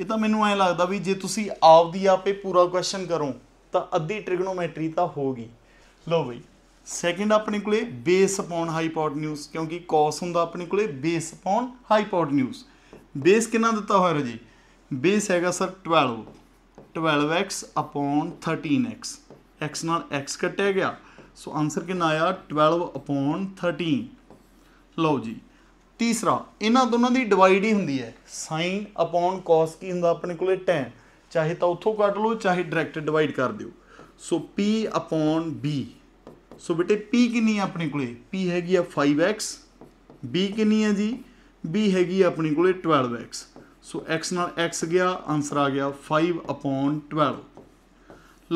[SPEAKER 1] ਇਹ ਤਾਂ ਮੈਨੂੰ ਐ ਲੱਗਦਾ ਵੀ ਜੇ ਤੁਸੀਂ ਆਪਦੀ ਆਪੇ ਪੂਰਾ ਕੁਐਸਚਨ ਕਰੋ ਤਾਂ ਅੱਧੀ ਟ੍ਰਿਗਨੋਮੈਟਰੀ ਤਾਂ ਹੋਗੀ ਲਓ ਬਈ ਸੈਕਿੰਡ ਆਪਣੇ ਕੋਲੇ ਬੇਸ ਅਪਨ ਹਾਈਪੋਟਨਿਊਸ ਕਿਉਂਕਿ ਕੌਸ ਹੁੰਦਾ ਆਪਣੇ ਕੋਲੇ ਬੇਸ ਅਪਨ ਹਾਈਪੋਟਨਿਊਸ ਬੇਸ ਕਿੰਨਾ ਦਿੱਤਾ ਹੋਇਆ ਰਜੀ ਬੇਸ ਹੈਗਾ ਸਰ 12 12x 13x x ਨਾਲ x ਕੱਟਿਆ ਗਿਆ ਸੋ ਆਨਸਰ ਕਿੰਨਾ ਆਇਆ 12 13 ਲਓ ਜੀ ਤੀਸਰਾ ਇਹਨਾਂ ਦੋਨਾਂ ਦੀ ਡਿਵਾਈਡ ਹੀ ਹੁੰਦੀ ਹੈ sin ਅਪੋਨ cos ਕੀ ਹੁੰਦਾ ਆਪਣੇ ਕੋਲੇ tan ਚਾਹੇ ਤਾਂ ਉੱਥੋਂ ਕੱਢ ਲਓ ਚਾਹੇ ਡਾਇਰੈਕਟ ਡਿਵਾਈਡ ਕਰ ਦਿਓ so p upon b so ਬੇਟੇ p ਕਿੰਨੀ ਹੈ ਆਪਣੇ ਕੋਲੇ p ਹੈਗੀ ਆ 5x b ਕਿੰਨੀ ਹੈ ਜੀ b ਹੈਗੀ ਆਪਣੇ ਕੋਲੇ 12x ਸੋ x ਨਾਲ x ਗਿਆ ਆਨਸਰ ਆ ਗਿਆ 5 ਅਪੋਨ 12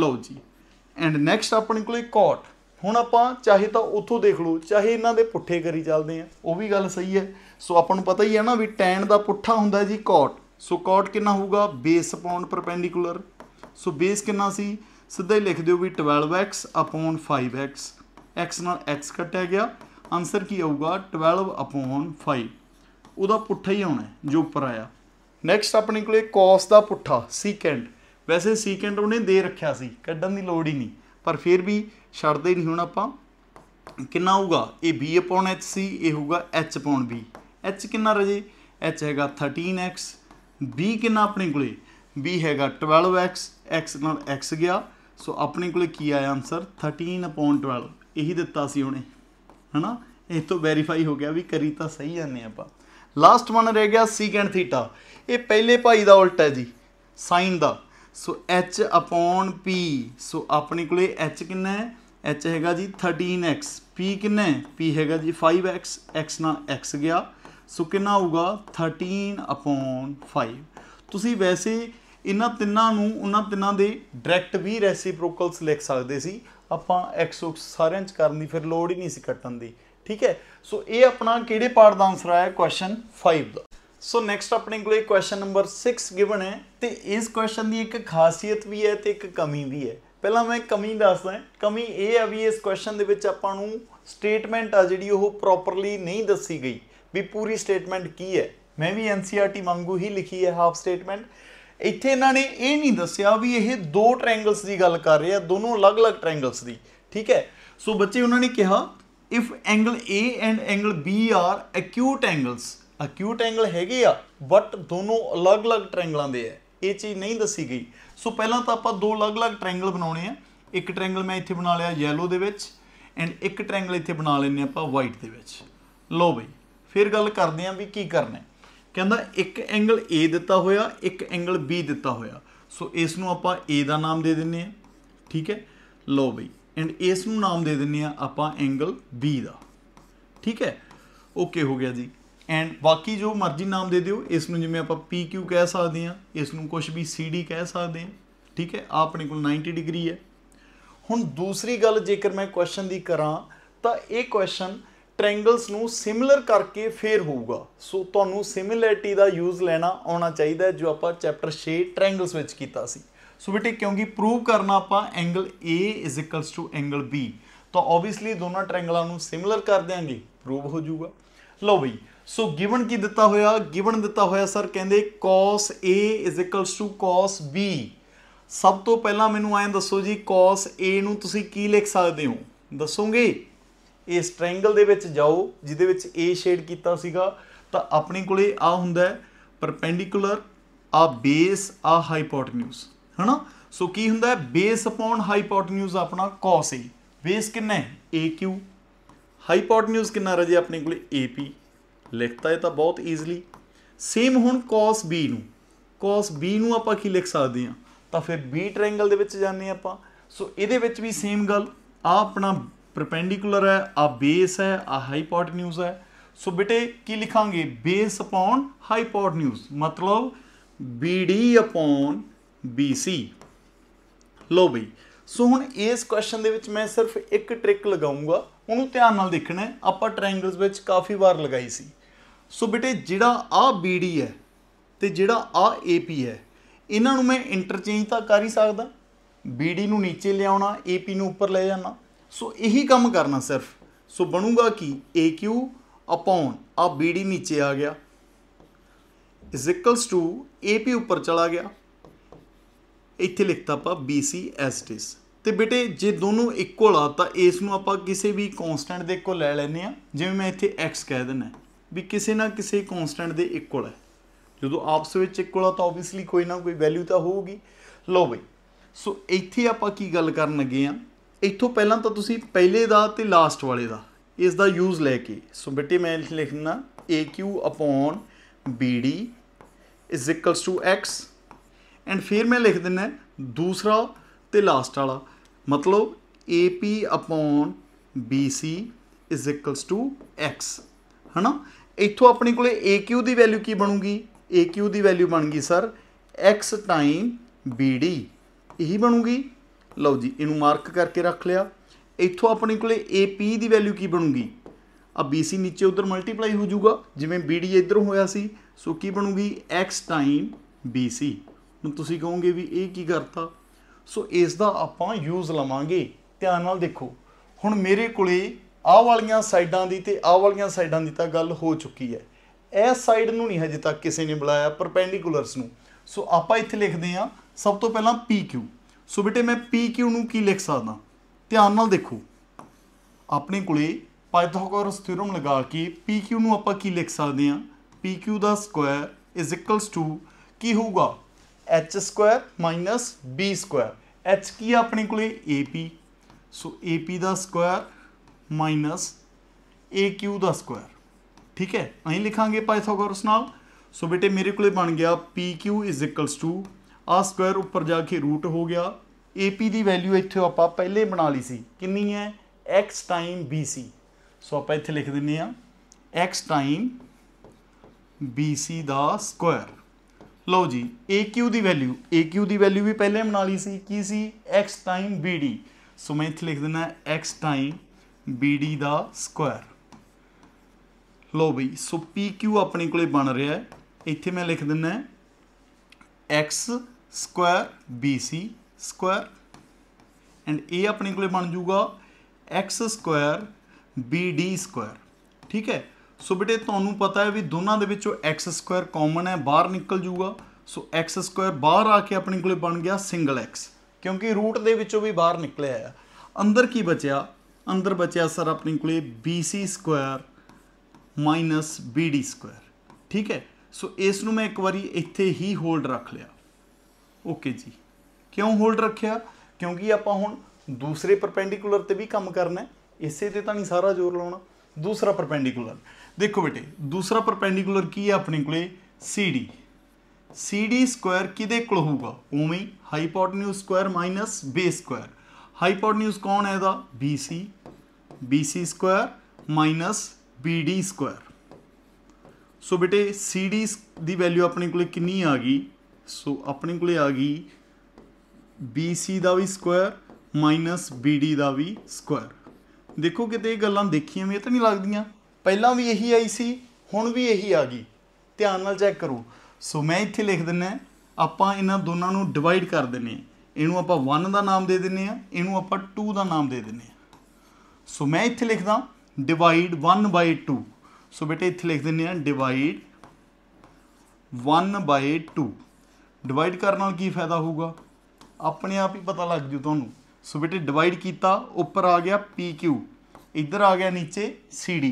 [SPEAKER 1] ਲਓ ਜੀ ਐਂਡ ਨੈਕਸਟ ਆਪਣੇ ਕੋਲੇ cot ਹੁਣ ਆਪਾਂ ਚਾਹੇ ਤਾਂ ਉੱਥੋਂ ਦੇਖ ਲਓ ਚਾਹੇ ਇਹਨਾਂ ਦੇ ਪੁੱਠੇ ਕਰੀ ਚੱਲਦੇ ਆ ਉਹ ਵੀ ਗੱਲ ਸਹੀ ਹੈ ਸੋ ਆਪਾਂ ਨੂੰ ਪਤਾ ਹੀ ਹੈ ਨਾ ਵੀ ਟੈਨ ਦਾ ਪੁੱਠਾ ਹੁੰਦਾ ਜੀ ਕੋਟ ਸੋ ਕੋਟ ਕਿੰਨਾ ਹੋਊਗਾ base upon perpendicular so base ਕਿੰਨਾ ਸੀ ਸਿੱਧਾ ਹੀ ਲਿਖ ਦਿਓ ਵੀ 12x 5x x ਨਾਲ x ਕੱਟਿਆ ਗਿਆ ਆਨਸਰ ਕੀ ਆਊਗਾ 12 5 ਉਹਦਾ ਪੁੱਠਾ ਹੀ ਆਉਣਾ ਜੋ ਉੱਪਰ ਆਇਆ ਨੈਕਸਟ ਆਪਣੇ ਕੋਲੇ ਕੋਸ ਦਾ ਪੁੱਠਾ ਸੀਕੈਂਡ ਵੈਸੇ ਸੀਕੈਂਡ ਉਹਨੇ ਦੇ ਰੱਖਿਆ ਸੀ ਕੱਢਣ ਦੀ ਲੋੜ ਹੀ ਨਹੀਂ ਪਰ ਫਿਰ ਵੀ ਛੱਡਦੇ ਨਹੀਂ ਹੁਣ ਆਪਾਂ ਕਿੰਨਾ ਹੋਊਗਾ ਇਹ b upon c ਇਹ ਹੋਊਗਾ h upon b h ਕਿੰਨਾ ਰਜੇ h ਹੈਗਾ 13x b ਕਿੰਨਾ ਆਪਣੇ ਕੋਲੇ b ਹੈਗਾ 12x x ਨਾਲ x ਗਿਆ ਸੋ ਆਪਣੇ ਕੋਲੇ ਕੀ ਆਇਆ ਆਨਸਰ 13 12 ਇਹੀ ਦਿੱਤਾ ਸੀ ਉਹਨੇ ਹਨਾ ਇਹ ਤੋਂ ਵੈਰੀਫਾਈ ਹੋ ਗਿਆ ਵੀ ਕਰੀ ਤਾਂ ਸਹੀ ਜਾਂਦੇ ਆਪਾਂ ਲਾਸਟ ਵਨ ਰਹਿ ਗਿਆ ਸੀਕੈਂਡ ਥੀਟਾ ਇਹ ਪਹਿਲੇ ਭਾਈ ਦਾ ਉਲਟਾ ਹੈ ਜੀ ਸਾਈਨ ਦਾ so h upon p so ਆਪਣੇ ਕੋਲੇ h ਕਿੰਨਾ ਹੈ h ਹੈਗਾ ਜੀ 13x p ਕਿੰਨਾ ਹੈ p ਹੈਗਾ ਜੀ 5x x ਨਾਲ x ਗਿਆ ਸੋ ਕਿੰਨਾ ਹੋਊਗਾ 13 upon 5 ਤੁਸੀਂ ਵੈਸੇ ਇਹਨਾਂ ਤਿੰਨਾਂ ਨੂੰ ਉਹਨਾਂ ਤਿੰਨਾਂ ਦੇ ਡਾਇਰੈਕਟ ਵੀ ਰੈਸੀਪ੍ਰੋਕਲਸ ਲਿਖ ਸਕਦੇ ਸੀ ਆਪਾਂ x ਉਹ ਸਾਰਿਆਂ ਚ ਕਰਨ ਦੀ ਫਿਰ ਲੋੜ ਹੀ ਨਹੀਂ ਸੀ ਕੱਟਣ ਦੀ ਠੀਕ ਹੈ ਸੋ ਇਹ ਆਪਣਾ ਕਿਹੜੇ ਪਾਰਟ ਦਾ ਆਨਸਰ ਆਇਆ ਕੁਐਸਚਨ 5 ਦਾ ਸੋ ਨੈਕਸਟ ਆਪਣੇ ਕੋਲੇ ਕੁਐਸਚਨ ਨੰਬਰ 6 ਗਿਵਨ ਹੈ ਤੇ ਇਸ ਕੁਐਸਚਨ ਦੀ ਇੱਕ ਖਾਸੀਅਤ ਵੀ ਹੈ ਤੇ ਇੱਕ ਕਮੀ ਵੀ ਹੈ ਪਹਿਲਾਂ ਮੈਂ ਕਮੀ ਦੱਸਦਾ ਕਮੀ ਇਹ ਹੈ ਵੀ ਇਸ ਕੁਐਸਚਨ ਦੇ ਵਿੱਚ ਆਪਾਂ ਨੂੰ ਸਟੇਟਮੈਂਟ ਆ ਜਿਹੜੀ ਉਹ ਪ੍ਰੋਪਰਲੀ ਨਹੀਂ ਦੱਸੀ ਗਈ ਵੀ ਪੂਰੀ ਸਟੇਟਮੈਂਟ ਕੀ ਹੈ ਮੈਂ ਵੀ ਐਨਸੀਆਰਟੀ e ਵਾਂਗੂ ਹੀ ਲਿਖੀ ਹੈ ਹਾਫ ਸਟੇਟਮੈਂਟ ਇੱਥੇ ਇਹਨਾਂ ਨੇ ਇਹ ਨਹੀਂ ਦੱਸਿਆ ਵੀ ਇਹ ਦੋ ਟ੍ਰਾਇੰਗਲਸ ਦੀ ਗੱਲ ਕਰ ਰਹੇ ਆ ਦੋਨੋਂ ਅਲੱਗ-ਅਲੱਗ ਟ੍ਰਾਇੰਗਲਸ ਦੀ ਠੀਕ ਹੈ ਸੋ ਬੱਚੇ ਉਹਨਾਂ ਨੇ ਕਿਹਾ if angle A and angle B are acute angles acute angle ਹੈਗੇ ਆ ਬਟ ਦੋਨੋਂ ਅਲੱਗ-ਅਲੱਗ ਟ੍ਰਾਇੰਗਲਾਂ ਦੇ ਆ ਇਹ ਚੀਜ਼ ਨਹੀਂ ਦੱਸੀ ਗਈ ਸੋ ਪਹਿਲਾਂ ਤਾਂ ਆਪਾਂ ਦੋ ਅਲੱਗ-ਅਲੱਗ ਟ੍ਰਾਇੰਗਲ ਬਣਾਉਣੇ ਆ ਇੱਕ ਟ੍ਰਾਇੰਗਲ ਮੈਂ ਇੱਥੇ ਬਣਾ ਲਿਆ ਯੈਲੋ ਦੇ ਵਿੱਚ ਐਂਡ ਇੱਕ ਟ੍ਰਾਇੰਗਲ ਇੱਥੇ ਬਣਾ ਲੈਨੇ ਆਪਾਂ ਵਾਈਟ ਦੇ ਵਿੱਚ ਲੋ ਬਈ ਫਿਰ ਗੱਲ ਕਰਦੇ ਆਂ ਵੀ ਕੀ ਕਰਨਾ ਕਹਿੰਦਾ ਇੱਕ ਐਂਗਲ A ਦਿੱਤਾ ਹੋਇਆ ਇੱਕ ਐਂਗਲ B ਦਿੱਤਾ ਹੋਇਆ ਸੋ ਇਸ ਨੂੰ ਆਪਾਂ A ਦਾ ਨਾਮ ਦੇ ਦਿੰਨੇ ਆ ਠੀਕ ਹੈ ਲੋ ਬਈ ਐਂਡ ਇਸ ਨੂੰ ਨਾਮ ਦੇ ਦਿੰਨੇ ਆ ਆਪਾਂ ਐਂਗਲ B ਦਾ ਠੀਕ ਹੈ ਓਕੇ ਹੋ ਗਿਆ ਜੀ ਐਂਡ ਬਾਕੀ ਜੋ ਮਰਜ਼ੀ ਨਾਮ ਦੇ ਦਿਓ ਇਸ ਨੂੰ ਜਿਵੇਂ ਆਪਾਂ PQ ਕਹਿ ਸਕਦੇ ਆ ਇਸ ਨੂੰ ਕੁਝ ਵੀ CD ਕਹਿ ਸਕਦੇ ਆ ਠੀਕ ਹੈ ਆ ਆਪਣੇ ਕੋਲ 90 ਡਿਗਰੀ ਹੈ ਹੁਣ ਦੂਸਰੀ ਗੱਲ ਜੇਕਰ ਮੈਂ ਕੁਐਸਚਨ ਦੀ ਕਰਾਂ ਤਾਂ ਇਹ ਕੁਐਸਚਨ ਟ੍ਰਾਇੰਗਲਸ ਨੂੰ ਸਿਮਿਲਰ ਕਰਕੇ ਫੇਰ ਹੋਊਗਾ ਸੋ ਤੁਹਾਨੂੰ ਸਿਮਿਲੈਰਿਟੀ ਦਾ ਯੂਜ਼ ਲੈਣਾ ਆਉਣਾ ਚਾਹੀਦਾ ਜੋ ਆਪਾਂ ਚੈਪਟਰ 6 ਟ੍ਰਾਇੰਗਲਸ ਵਿੱਚ ਕੀਤਾ ਸੀ ਸੋ ਬਿਟੇ ਕਿਉਂਕਿ ਪ੍ਰੂਵ ਕਰਨਾ ਆਪਾਂ ਐਂਗਲ A ਐਂਗਲ B ਤਾਂ ਆਬਵੀਅਸਲੀ ਦੋਨਾਂ ਟ੍ਰਾਇੰਗਲਾਂ ਨੂੰ ਸਿਮਿਲਰ ਕਰ ਦੇਾਂਗੇ ਪ੍ਰੂਵ ਹੋ ਜਾਊਗਾ ਲਓ ਬਈ ਸੋ ਗਿਵਨ ਕੀ ਦਿੱਤਾ ਹੋਇਆ ਗਿਵਨ ਦਿੱਤਾ ਹੋਇਆ ਸਰ ਕਹਿੰਦੇ cos A cos B ਸਭ ਤੋਂ ਪਹਿਲਾਂ ਮੈਨੂੰ ਐਂ ਦੱਸੋ ਜੀ cos A ਨੂੰ ਤੁਸੀਂ ਕੀ ਲਿਖ ਸਕਦੇ ਹੋ ਦੱਸੋਗੇ ਇਸ ਟ੍ਰਾਇੰਗਲ ਦੇ ਵਿੱਚ ਜਾਓ ਜਿਹਦੇ ਵਿੱਚ A ਸ਼ੇਡ ਕੀਤਾ ਸੀਗਾ ਤਾਂ ਆਪਣੇ ਕੋਲੇ ਆ ਹੁੰਦਾ ਹੈ ਪਰਪੈਂਡੀਕੂਲਰ ਆ ਬੇਸ ਆ ਹਾਈਪੋਟੈਨਿਊਸ ਹਨਾ ਸੋ ਕੀ ਹੁੰਦਾ ਹੈ ਬੇਸ ਅਪਨ ਹਾਈਪੋਟੈਨਿਊਸ ਆਪਣਾ cos A ਬੇਸ ਕਿੰਨਾ ਹੈ AQ ਨਿਊਜ਼ ਕਿੰਨਾ ਰਜੇ ਆਪਣੇ ਕੋਲ AP ਲਿਖਤਾ ਇਹ ਤਾਂ ਬਹੁਤ ਈਜ਼ਲੀ ਸੇਮ ਹੁਣ cos B ਨੂੰ cos B ਨੂੰ ਆਪਾਂ ਕੀ ਲਿਖ ਸਕਦੇ ਆ ਤਾਂ ਫਿਰ B ਟ੍ਰਾਇੰਗਲ ਦੇ ਵਿੱਚ ਜਾਂਦੇ ਆਪਾਂ ਸੋ ਇਹਦੇ ਵਿੱਚ ਵੀ ਸੇਮ ਗੱਲ ਆ ਆਪਣਾ ਪਰਪੈਂਡੀਕੂਲਰ ਹੈ ਆ ਬੇਸ ਹੈ ਆ ਨਿਊਜ਼ ਹੈ ਸੋ ਬਿਟੇ ਕੀ ਲਿਖਾਂਗੇ ਬੇਸ ਹਾਈਪੋਟ ਨਿਊਜ਼ ਮਤਲਬ BD ਅਪਨ BC ਲੋ ਬਈ ਸੋ ਹੁਣ ਇਸ ਕੁਐਸਚਨ ਦੇ ਵਿੱਚ ਮੈਂ ਸਿਰਫ ਇੱਕ ਟ੍ਰਿਕ ਲਗਾਉਂਗਾ ਉਹਨੂੰ ਧਿਆਨ ਨਾਲ ਦੇਖਣਾ ਆਪਾਂ ਟ੍ਰਾਇੰਗਲਸ ਵਿੱਚ ਕਾਫੀ ਵਾਰ ਲਗਾਈ ਸੀ ਸੋ ਬੇਟੇ ਜਿਹੜਾ ਆ BD ਹੈ ਤੇ ਜਿਹੜਾ ਆ AP ਹੈ ਇਹਨਾਂ ਨੂੰ ਮੈਂ ਇੰਟਰਚੇਂਜ ਤਾਂ ਕਰ ਹੀ ਸਕਦਾ BD ਨੂੰ ਨੀਚੇ ਲਿਆਉਣਾ AP ਨੂੰ ਉੱਪਰ ਲੈ ਜਾਣਾ ਸੋ ਇਹੀ ਕੰਮ ਕਰਨਾ ਸਿਰਫ ਸੋ ਬਣੂਗਾ ਕੀ AQ ਅਪੌਨ ਆ BD ਨੀਚੇ ਆ ਗਿਆ ਇਜ਼ ਇਕੁਅਲਸ ਟੂ AP ਉੱਪਰ ਚਲਾ ਗਿਆ ਇੱਥੇ ਲਿਖਤਾ ਆਪਾਂ BC ਐਸ ਇਟ ਇਜ਼ ਤੇ ਬੇਟੇ ਜੇ ਦੋਨੋਂ ਇਕੁਅਲ ਆ ਤਾਂ ਇਸ ਨੂੰ ਆਪਾਂ ਕਿਸੇ ਵੀ ਕਨਸਟੈਂਟ ਦੇ ਇਕੁਅਲ ਲੈ ਲੈਨੇ ਆ ਜਿਵੇਂ ਮੈਂ ਇੱਥੇ x ਕਹਿ ਦਿੰਨਾ ਵੀ ਕਿਸੇ ਨਾ ਕਿਸੇ ਕਨਸਟੈਂਟ ਦੇ ਇਕੁਅਲ ਹੈ ਜਦੋਂ ਆਪਸ ਵਿੱਚ ਇਕੁਅਲ ਆ ਤਾਂ ਆਬਵੀਅਸਲੀ ਕੋਈ ਨਾ ਕੋਈ ਵੈਲਿਊ ਤਾਂ ਹੋਊਗੀ ਲਓ ਬਈ ਸੋ ਇੱਥੇ ਆਪਾਂ ਕੀ ਗੱਲ ਕਰਨ ਲੱਗੇ ਆ ਇੱਥੋਂ ਪਹਿਲਾਂ ਤਾਂ ਤੁਸੀਂ ਪਹਿਲੇ ਦਾ ਤੇ ਲਾਸਟ ਵਾਲੇ ਦਾ ਇਸ ਦਾ ਯੂਜ਼ ਲੈ ਕੇ ਸੋ ਬੇਟੇ ਮੈਂ ਲਿਖਣਾ aq upon bd is equals to x and ਫਿਰ ਮੈਂ ਲਿਖ ਦਿੰਨਾ ਦੂਸਰਾ ਤੇ ਲਾਸਟ ਵਾਲਾ ਮਤਲਬ AP upon BC is equals to x ਹਨਾ ਇੱਥੋਂ ਆਪਣੇ ਕੋਲੇ AQ ਦੀ ਵੈਲਿਊ ਕੀ ਬਣੂਗੀ AQ ਦੀ ਵੈਲਿਊ ਬਣ ਗਈ ਸਰ x ਟਾਈਮ BD ਇਹੀ ਬਣੂਗੀ ਲਓ ਜੀ ਇਹਨੂੰ ਮਾਰਕ ਕਰਕੇ ਰੱਖ ਲਿਆ ਇੱਥੋਂ ਆਪਣੇ ਕੋਲੇ AP ਦੀ ਵੈਲਿਊ ਕੀ ਬਣੂਗੀ ਆ BC ਨੀਚੇ ਉਧਰ ਮਲਟੀਪਲਾਈ ਹੋ ਜਾਊਗਾ ਜਿਵੇਂ BD ਇਧਰ ਹੋਇਆ ਸੀ ਸੋ ਕੀ ਬਣੂਗੀ x ਟਾਈਮ BC ਹੁਣ ਤੁਸੀਂ ਕਹੋਗੇ ਵੀ ਇਹ ਕੀ ਕਰਤਾ ਸੋ ਇਸ ਦਾ ਆਪਾਂ ਯੂਜ਼ ਲਵਾਂਗੇ ਧਿਆਨ ਨਾਲ ਦੇਖੋ ਹੁਣ ਮੇਰੇ ਕੋਲੇ ਆਹ ਵਾਲੀਆਂ ਸਾਈਡਾਂ ਦੀ ਤੇ ਆਹ ਵਾਲੀਆਂ ਸਾਈਡਾਂ ਦੀ ਤਾਂ ਗੱਲ ਹੋ ਚੁੱਕੀ ਹੈ ਇਸ ਸਾਈਡ ਨੂੰ ਨਹੀਂ ਹਜੇ ਤੱਕ ਕਿਸੇ ਨੇ ਬੁਲਾਇਆ ਪਰਪੈਂਡੀਕੂਲਰਸ ਨੂੰ ਸੋ ਆਪਾਂ ਇੱਥੇ ਲਿਖਦੇ ਆ ਸਭ ਤੋਂ ਪਹਿਲਾਂ PQ ਸੋ ਬੇਟੇ ਮੈਂ PQ ਨੂੰ ਕੀ ਲਿਖ ਸਕਦਾ ਧਿਆਨ ਨਾਲ ਦੇਖੋ ਆਪਣੇ ਕੋਲੇ ਪਾਇਥਾਗੋਰਸ ਥਿਉਰਮ ਲਗਾ ਕੇ PQ ਨੂੰ ਆਪਾਂ ਕੀ ਲਿਖ ਸਕਦੇ ਆ PQ ਦਾ ਸਕੁਆਇਰ ਇਜ਼ ਇਕੁਅਲਸ ਟੂ ਕੀ ਹੋਊਗਾ H square minus B square H की अपने को पी सो ए पी का स्क्वायर माइनस ए क्यू का स्क्वायर ठीक है अं लिखा पाइथोगोरस नाल सो बेटे मेरे को बन गया पी क्यू इजिकल्स टू आ स्क्वायर उपर जाके रूट हो गया ए पी की वैल्यू इतों आप पहले बना ली सी कि है x time B C so आप इतने लिख दें एक्स टाइम बी सी का स्क्वायर ਲਓ ਜੀ AQ ਦੀ ਵੈਲਿਊ AQ ਦੀ ਵੈਲਿਊ ਵੀ ਪਹਿਲੇ ਬਣਾ ਲਈ ਸੀ ਕੀ ਸੀ x ਟਾਈਮ BD ਸੋ ਮੈਂ ਇੱਥੇ ਲਿਖ ਦਿੰਦਾ x ਟਾਈਮ BD ਦਾ ਸਕੁਆਇਰ ਲਓ ਬਈ ਸੋ PQ ਆਪਣੇ ਕੋਲੇ ਬਣ ਰਿਹਾ ਹੈ ਇੱਥੇ ਮੈਂ ਲਿਖ ਦਿੰਦਾ x square BC square and ਇਹ ਆਪਣੇ ਕੋਲੇ ਬਣ ਜਾਊਗਾ x ਸਕੁਆਇਰ BD ਸਕੁਆਇਰ ਠੀਕ ਹੈ ਸੋ ਬੇਟੇ ਤੁਹਾਨੂੰ ਪਤਾ ਹੈ ਵੀ ਦੋਨਾਂ ਦੇ ਵਿੱਚੋਂ x2 ਕਾਮਨ ਹੈ ਬਾਹਰ ਨਿਕਲ ਜੂਗਾ ਸੋ x2 ਬਾਹਰ ਆ ਕੇ ਆਪਣੇ ਕੋਲੇ ਬਣ ਗਿਆ ਸਿੰਗਲ x ਕਿਉਂਕਿ ਰੂਟ ਦੇ ਵਿੱਚੋਂ ਵੀ ਬਾਹਰ ਨਿਕਲਿਆ ਆ ਅੰਦਰ ਕੀ ਬਚਿਆ ਅੰਦਰ ਬਚਿਆ ਸਰ ਆਪਣੇ ਕੋਲੇ bc2 bd2 ਠੀਕ ਹੈ ਸੋ ਇਸ ਨੂੰ ਮੈਂ ਇੱਕ ਵਾਰੀ ਇੱਥੇ ਹੀ ਹੋਲਡ ਰੱਖ ਲਿਆ ਓਕੇ ਜੀ ਕਿਉਂ ਹੋਲਡ ਰੱਖਿਆ ਕਿਉਂਕਿ ਆਪਾਂ ਹੁਣ ਦੂਸਰੇ ਪਰਪੈਂਡੀਕੂਲਰ ਤੇ ਵੀ ਕੰਮ ਕਰਨਾ ਹੈ ਇਸੇ ਤੇ ਤਾਂ ਨਹੀਂ ਸਾਰਾ ਜ਼ੋਰ ਲਾਉਣਾ ਦੂਸਰਾ ਪਰਪੈਂਡੀਕੂਲਰ ਦੇਖੋ ਬੇਟੇ ਦੂਸਰਾ ਪਰਪੈਂਡੀਕੂਲਰ ਕੀ ਹੈ ਆਪਣੇ ਕੋਲੇ CD CD ਸਕੁਆਇਰ ਕਿਦੇ ਕੋਲ ਹੋਊਗਾ ਉਵੇਂ ਹੀ hypotenuse square minus base square hypotenuse ਕੌਣ ਹੈ ਇਹਦਾ BC BC square minus BD square so ਬੇਟੇ CD ਦੀ ਵੈਲਿਊ ਆਪਣੇ ਕੋਲੇ ਕਿੰਨੀ ਆ ਗਈ ਸੋ ਆਪਣੇ ਕੋਲੇ ਆ ਗਈ BC ਦਾ ਵੀ ਸਕੁਆਇਰ ਮਾਈਨਸ BD ਦਾ ਵੀ ਸਕੁਆਇਰ ਦੇਖੋ ਕਿਤੇ ਇਹ ਗੱਲਾਂ ਦੇਖੀਆਂ ਵੀ ਤਾਂ ਨਹੀਂ ਲੱਗਦੀਆਂ ਪਹਿਲਾਂ ਵੀ ਇਹੀ ਆਈ ਸੀ ਹੁਣ ਵੀ ਇਹੀ ਆ ਗਈ ਧਿਆਨ ਨਾਲ ਚੈੱਕ ਕਰੋ ਸੋ ਮੈਂ ਇੱਥੇ ਲਿਖ ਦਿੰਨਾ ਆਪਾਂ ਇਹਨਾਂ ਦੋਨਾਂ ਨੂੰ ਡਿਵਾਈਡ ਕਰ ਦਿੰਨੇ ਆ ਇਹਨੂੰ ਆਪਾਂ 1 ਦਾ ਨਾਮ ਦੇ ਦਿੰਨੇ ਆ ਇਹਨੂੰ ਆਪਾਂ 2 ਦਾ ਨਾਮ ਦੇ ਦਿੰਨੇ ਆ ਸੋ ਮੈਂ ਇੱਥੇ ਲਿਖਦਾ ਡਿਵਾਈਡ 1 ਬਾਈ 2 ਸੋ ਬੇਟੇ ਇੱਥੇ ਲਿਖ ਦਿੰਨੇ ਆ ਡਿਵਾਈਡ 1 ਬਾਈ 2 ਡਿਵਾਈਡ ਕਰਨ ਨਾਲ ਕੀ ਫਾਇਦਾ ਹੋਊਗਾ ਆਪਣੇ ਆਪ ਹੀ ਪਤਾ ਲੱਗ ਜੂ ਤੁਹਾਨੂੰ ਸੋ ਬੇਟੇ ਡਿਵਾਈਡ ਕੀਤਾ ਉੱਪਰ ਆ ਗਿਆ PQ ਇੱਧਰ ਆ ਗਿਆ ਨੀਚੇ CD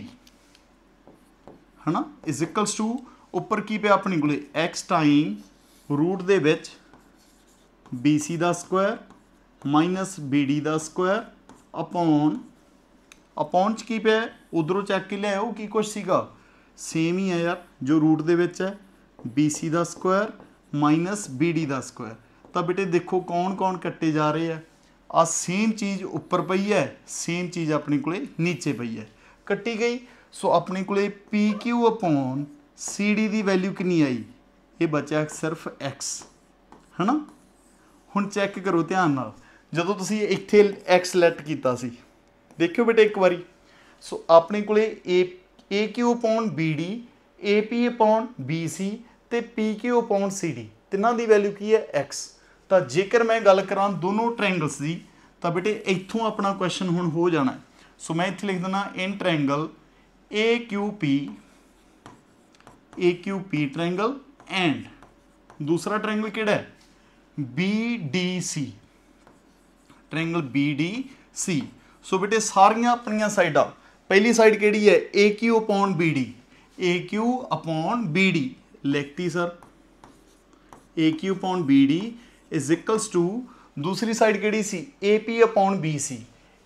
[SPEAKER 1] है ना इजिकल्स टू उपर की पे अपने को एक्स टाइम रूट के बी सी का स्क्वायर माइनस बी डी का स्क्वायर अपॉन अपॉन च की पे उधरों चैक के लिए की कुछ सगा सेम ही है यार जो रूट के बी सी का स्क्वायर माइनस बी डी का स्क्वायर तो बेटे देखो कौन कौन कट्टे जा रहे हैं आ सेम चीज़ उपर पई है सेम चीज़ अपने को नीचे पई है कट्टी गई ਸੋ ਆਪਣੇ ਕੋਲੇ PQ upon CD ਦੀ ਵੈਲਿਊ ਕਿੰਨੀ ਆਈ ਇਹ ਬਚਿਆ ਸਿਰਫ x ਹਨਾ ਹੁਣ ਚੈੱਕ ਕਰੋ ਧਿਆਨ ਨਾਲ ਜਦੋਂ ਤੁਸੀਂ ਇੱਥੇ x ਲੈਟ ਕੀਤਾ ਸੀ ਦੇਖਿਓ ਬੇਟੇ ਇੱਕ ਵਾਰੀ ਸੋ ਆਪਣੇ ਕੋਲੇ A AQ upon BD AP upon BC ਤੇ PQ upon CD ਤਿੰਨਾਂ ਦੀ ਵੈਲਿਊ ਕੀ ਹੈ x ਤਾਂ ਜੇਕਰ ਮੈਂ ਗੱਲ ਕਰਾਂ ਦੋਨੋਂ ਟ੍ਰਾਇੰਗਲਸ ਦੀ ਤਾਂ ਬੇਟੇ ਇੱਥੋਂ ਆਪਣਾ ਕੁਐਸਚਨ ਹੁਣ ਹੋ ਜਾਣਾ ਸੋ ਮੈਂ ਇੱਥੇ ਲਿਖ ਦਿੰਦਾ in triangle AQP AQP triangle and ਦੂਸਰਾ ਟ੍ਰਾਇੰਗਲ ਕਿਹੜਾ ਹੈ BDC ਟ੍ਰਾਇੰਗਲ BDC ਸੋ ਬੇਟੇ ਸਾਰੀਆਂ ਆਪਣੀਆਂ ਸਾਈਡਾਂ ਪਹਿਲੀ ਸਾਈਡ ਕਿਹੜੀ ਹੈ AQ BD AQ BD ਲਿਖਤੀ sir AQ BD is equals to ਦੂਸਰੀ ਸਾਈਡ ਕਿਹੜੀ ਸੀ AP BC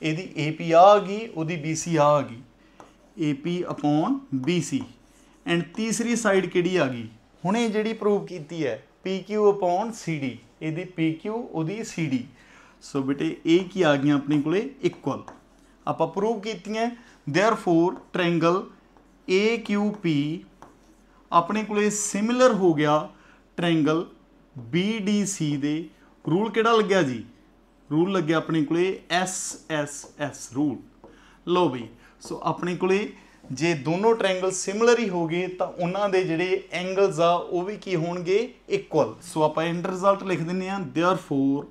[SPEAKER 1] ਇਹਦੀ AP ਆ ਗਈ ਉਹਦੀ BC ਆ ਗਈ AP upon BC ਐਂਡ ਤੀਸਰੀ ਸਾਈਡ ਕਿਹੜੀ ਆ ਗਈ ਹੁਣੇ ਜਿਹੜੀ ਪ੍ਰੂਵ ਕੀਤੀ ਹੈ PQ upon CD ਇਹਦੀ PQ ਉਹਦੀ CD ਸੋ ਬੇਟੇ A ਕੀ ਆ ਗਈਆਂ ਆਪਣੇ ਕੋਲੇ ਇਕੁਅਲ ਆਪਾਂ ਪ੍ਰੂਵ ਕੀਤੀਆਂ ਥੈਰਫੋਰ ਟ੍ਰਾਇੰਗਲ AQP ਆਪਣੇ ਕੋਲੇ ਸਿਮਿਲਰ ਹੋ ਗਿਆ ਟ੍ਰਾਇੰਗਲ BDC ਦੇ ਰੂਲ ਕਿਹੜਾ ਲੱਗਿਆ ਜੀ ਰੂਲ ਲੱਗਿਆ ਆਪਣੇ ਕੋਲੇ SSS ਰੂਲ ਲੋ ਵੀ ਸੋ ਆਪਣੇ ਕੋਲੇ ਜੇ ਦੋਨੋਂ ਟ੍ਰਾਇੰਗਲ ਸਿਮਿਲਰ ਹੀ ਹੋਗੇ ਤਾਂ ਉਹਨਾਂ ਦੇ ਜਿਹੜੇ ਐਂਗਲਸ ਆ ਉਹ ਵੀ ਕੀ ਹੋਣਗੇ ਇਕੁਅਲ ਸੋ ਆਪਾਂ ਐਂਡ ਰਿਜ਼ਲਟ ਲਿਖ ਦਿੰਨੇ ਆ therefore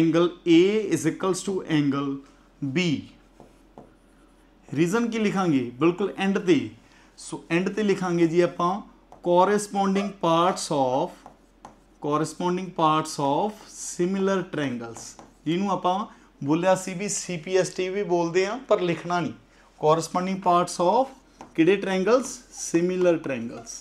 [SPEAKER 1] angle A is equals to angle B reason ਕੀ ਲਿਖਾਂਗੇ ਬਿਲਕੁਲ ਐਂਡ ਤੇ ਸੋ ਐਂਡ ਤੇ ਲਿਖਾਂਗੇ ਜੀ ਆਪਾਂ corresponding parts of corresponding parts of similar triangles ਜਿਹਨੂੰ ਆਪਾਂ ਬੋਲਿਆ ਸੀ ਵੀ ਸੀਪੀਐਸਟੀ ਵੀ ਬੋਲਦੇ ਆ ਪਰ ਲਿਖਣਾ ਨਹੀਂ ਕੋਰਸਪੋਂਡਿੰਗ ਪਾਰਟਸ ਆਫ ਕਿਹੜੇ ਟ੍ਰਾਇੰਗਲਸ ਸਿਮਿਲਰ ਟ੍ਰਾਇੰਗਲਸ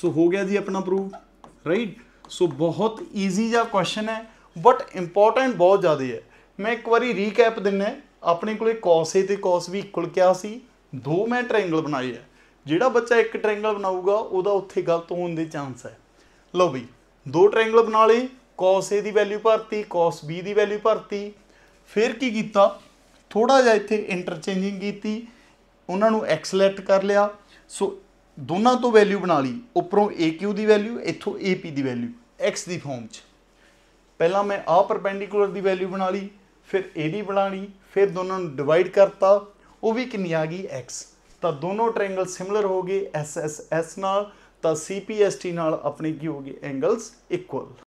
[SPEAKER 1] ਸੋ ਹੋ ਗਿਆ ਜੀ ਆਪਣਾ ਪ੍ਰੂਫ ਰਾਈਟ ਸੋ ਬਹੁਤ ਈਜ਼ੀ ਜਿਹਾ ਕੁਐਸਚਨ ਹੈ ਬਟ ਇੰਪੋਰਟੈਂਟ ਬਹੁਤ ਜ਼ਿਆਦਾ ਹੈ ਮੈਂ ਇੱਕ ਵਾਰੀ ਰੀਕੈਪ ਦਿੰਨਾ ਆਪਣੇ ਕੋਲੇ cos A ਤੇ cos B ਇਕੁਅਲ ਕਿਆ ਸੀ ਦੋ ਮੈਂ ਟ੍ਰਾਇੰਗਲ ਬਣਾਏ ਆ ਜਿਹੜਾ ਬੱਚਾ ਇੱਕ ਟ੍ਰਾਇੰਗਲ ਬਣਾਊਗਾ ਉਹਦਾ ਉੱਥੇ ਗਲਤ ਹੋਣ ਦੇ ਚਾਂਸ ਹੈ ਲਓ ਬਈ ਦੋ ਟ੍ਰਾਇੰਗਲ ਬਣਾ ਲਏ cos A ਦੀ ਵੈਲਿਊ ਭਰਤੀ cos B ਦੀ ਵੈਲਿਊ ਭਰਤੀ ਫਿਰ ਕੀ ਕੀਤਾ ਥੋੜਾ ਜਿਹਾ ਇੱਥੇ ਇੰਟਰਚੇਂਜਿੰਗ ਕੀਤੀ ਉਹਨਾਂ ਨੂੰ ਐਕਸਲੇਟ ਕਰ ਲਿਆ ਸੋ ਦੋਨਾਂ ਤੋਂ ਵੈਲਿਊ ਬਣਾ ਲਈ ਉੱਪਰੋਂ AQ ਦੀ ਵੈਲਿਊ ਇੱਥੋਂ AP ਦੀ ਵੈਲਿਊ x ਦੀ ਫਾਰਮ 'ਚ ਪਹਿਲਾਂ ਮੈਂ ਆ ਪਰਪੈਂਡੀਕੂਲਰ ਦੀ ਵੈਲਿਊ ਬਣਾ ਲਈ ਫਿਰ AD ਬਣਾਣੀ ਫਿਰ ਦੋਨਾਂ ਨੂੰ ਡਿਵਾਈਡ ਕਰਤਾ ਉਹ ਵੀ ਕਿੰਨੀ ਆ ਗਈ x ਤਾਂ ਦੋਨੋਂ ਟ੍ਰਾਇੰਗਲ ਸਿਮਿਲਰ ਹੋ ਗਏ SSS ਨਾਲ ਤਾਂ CPST ਨਾਲ ਆਪਣੇ ਕੀ ਹੋ ਗਏ ਐਂਗਲਸ ਇਕੁਅਲ